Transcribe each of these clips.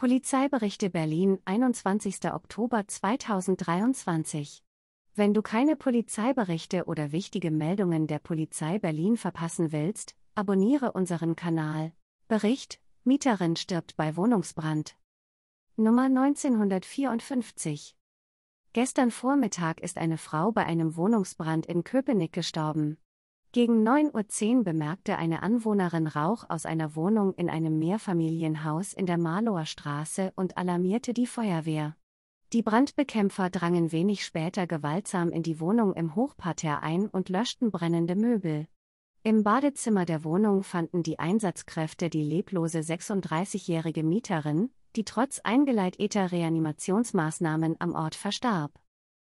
Polizeiberichte Berlin, 21. Oktober 2023. Wenn du keine Polizeiberichte oder wichtige Meldungen der Polizei Berlin verpassen willst, abonniere unseren Kanal. Bericht: Mieterin stirbt bei Wohnungsbrand. Nummer 1954. Gestern Vormittag ist eine Frau bei einem Wohnungsbrand in Köpenick gestorben. Gegen 9.10 Uhr bemerkte eine Anwohnerin Rauch aus einer Wohnung in einem Mehrfamilienhaus in der Marloer Straße und alarmierte die Feuerwehr. Die Brandbekämpfer drangen wenig später gewaltsam in die Wohnung im Hochparterre ein und löschten brennende Möbel. Im Badezimmer der Wohnung fanden die Einsatzkräfte die leblose 36-jährige Mieterin, die trotz eingeleiteter Reanimationsmaßnahmen am Ort verstarb.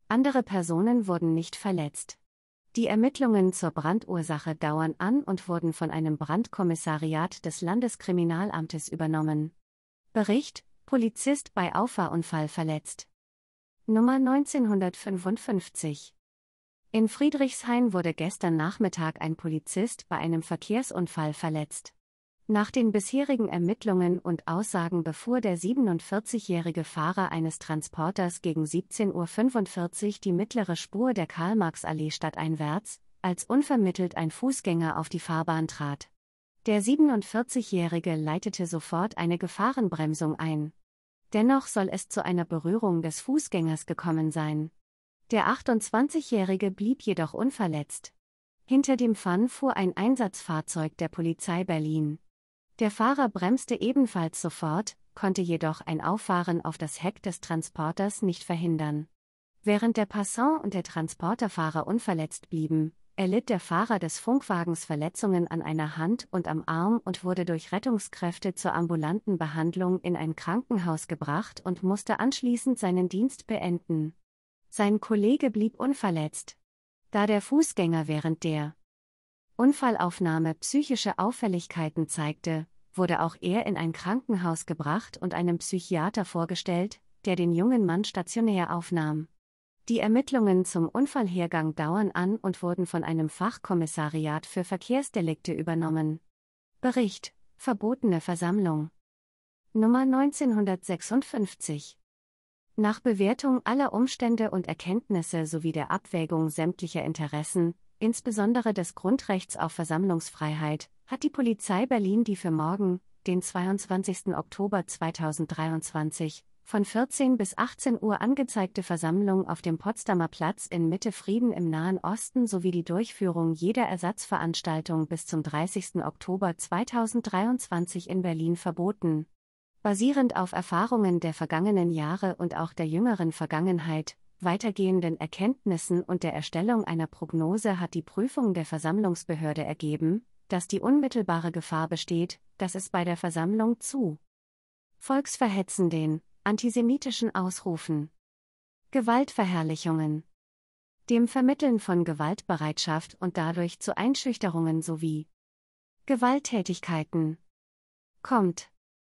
Andere Personen wurden nicht verletzt. Die Ermittlungen zur Brandursache dauern an und wurden von einem Brandkommissariat des Landeskriminalamtes übernommen. Bericht: Polizist bei Auffahrunfall verletzt. Nummer 1955. In Friedrichshain wurde gestern Nachmittag ein Polizist bei einem Verkehrsunfall verletzt. Nach den bisherigen Ermittlungen und Aussagen befuhr der 47-jährige Fahrer eines Transporters gegen 17.45 Uhr die mittlere Spur der Karl-Marx-Allee stadteinwärts, als unvermittelt ein Fußgänger auf die Fahrbahn trat. Der 47-jährige leitete sofort eine Gefahrenbremsung ein. Dennoch soll es zu einer Berührung des Fußgängers gekommen sein. Der 28-jährige blieb jedoch unverletzt. Hinter dem Fan fuhr ein Einsatzfahrzeug der Polizei Berlin. Der Fahrer bremste ebenfalls sofort, konnte jedoch ein Auffahren auf das Heck des Transporters nicht verhindern. Während der Passant und der Transporterfahrer unverletzt blieben, erlitt der Fahrer des Funkwagens Verletzungen an einer Hand und am Arm und wurde durch Rettungskräfte zur ambulanten Behandlung in ein Krankenhaus gebracht und musste anschließend seinen Dienst beenden. Sein Kollege blieb unverletzt. Da der Fußgänger während der Unfallaufnahme psychische Auffälligkeiten zeigte, wurde auch er in ein Krankenhaus gebracht und einem Psychiater vorgestellt, der den jungen Mann stationär aufnahm. Die Ermittlungen zum Unfallhergang dauern an und wurden von einem Fachkommissariat für Verkehrsdelikte übernommen. Bericht Verbotene Versammlung Nummer 1956 Nach Bewertung aller Umstände und Erkenntnisse sowie der Abwägung sämtlicher Interessen, insbesondere des Grundrechts auf Versammlungsfreiheit, hat die Polizei Berlin die für morgen, den 22. Oktober 2023, von 14 bis 18 Uhr angezeigte Versammlung auf dem Potsdamer Platz in Mitte Frieden im Nahen Osten sowie die Durchführung jeder Ersatzveranstaltung bis zum 30. Oktober 2023 in Berlin verboten. Basierend auf Erfahrungen der vergangenen Jahre und auch der jüngeren Vergangenheit, weitergehenden Erkenntnissen und der Erstellung einer Prognose hat die Prüfung der Versammlungsbehörde ergeben, dass die unmittelbare Gefahr besteht, dass es bei der Versammlung zu volksverhetzenden, antisemitischen Ausrufen, Gewaltverherrlichungen, dem Vermitteln von Gewaltbereitschaft und dadurch zu Einschüchterungen sowie Gewalttätigkeiten kommt.